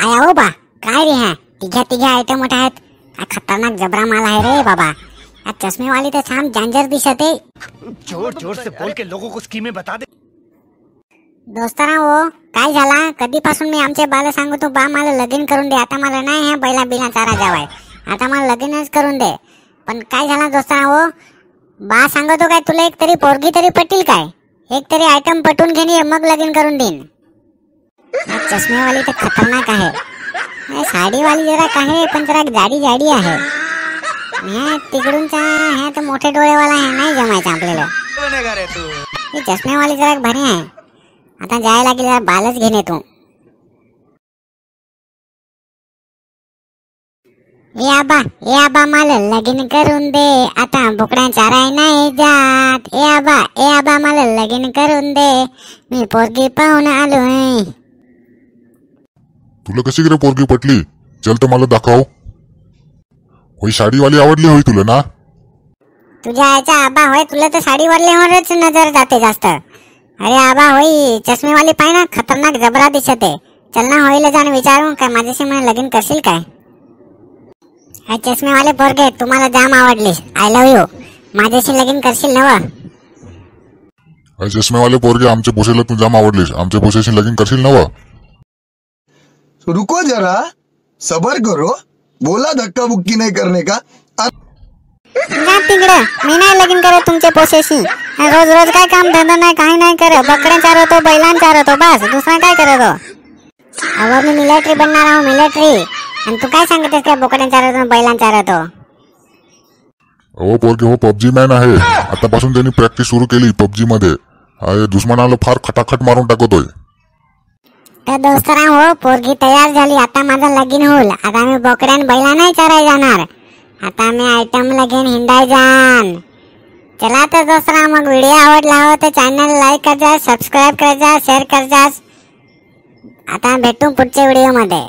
अरे अहो बा काय रे ह्या तिघ्या तिघ्या आयटम मोठ्या आहेत खतरनाक जबरा माल आहे रे बाबा हा चष्मेवाली तर छान जांजर दिसत आहे जोर जोर से बोल के लोगों को स्कीमें बता दे हो काय झाला कधीपासून मी आमचे बाल सांगतो बा मला लगीन करून दे आता मला नाही ह्या बैला बिलाचा चारा आहे आता मला लगीनच करून दे पण काय झाला दोस्ताना हो बा सांगतो काय तुला एक तरी पोरगी तरी पटेल काय एक तरी आयटम पटून घेणे मग लगीन करून देईन चष्मेवाली तर खतरनाक आहे साडीवाली जरा आहे पण जरा जाडी जाडी आहे तिकडूनचा हे तर मोठे डोळेवाला आहे नाही जमायचं आपल्याला चष्मेवाली जरा भरे आहे आता जायला लागेल बालच घेणे तू ए आबा या बा मला लगीन करून दे आता बुकड्या चाराय नाही जात ए आबा ए आबा मला लगीन करून दे मी पोरगी पाहून आलोय तुला कशी रे पोरगी पटली चल तर मला दाखव होई साडीवाली आवडली होई तुला ना तुझ्या आईचा आबा होय तुला तर साडीवाल्यावरच नजर जाते जास्त अरे आबा होई चष्मेवाली पाय ना खतरनाक जबरा दिसत आहे चल ना होईला जाण विचारून काय माझ्याशी मला लगीन करशील काय हा चष्मेवाले पोरगे तुम्हाला जाम आवडली आय लव्ह यू माझ्याशी लगीन करशील नवा अरे चष्मेवाले पोरगे आमच्या पोसेला तू जाम आवडलीस आमच्या पोसेशी लगीन करशील नवा रुको जरा सबर करो बोला धक्का बुक्की नाही करणे का जा मी नाही लगीन करत तुमच्या पोसेशी रोज रोज काय काम धंदा नाही काही नाही करत बकऱ्या चारवतो बैलां चारवतो बस दुसरा काय करत अहो मी मिलिटरी बनणार आहो मिलिटरी आणि तू काय सांगत काय बोकड्या चारवतो बैलां चारवतो हो पोरगे हो पबजी मॅन आहे आतापासून त्यांनी प्रॅक्टिस सुरू केली पबजी मध्ये दुश्मनाला फार खटाखट मारून टाकतोय तर दोस्तराम हो पोरगी तयार झाली आता माझं लगीन होईल आता मी बोकड्यान बैला नाही चराय जाणार आता मी आयटम लगेन हिंडाय जान चला तर दोस्तरा मग व्हिडिओ आवडला हो तर चॅनल लाईक करजा सबस्क्राईब करजा शेअर करजा आता भेटू पुढच्या व्हिडिओमध्ये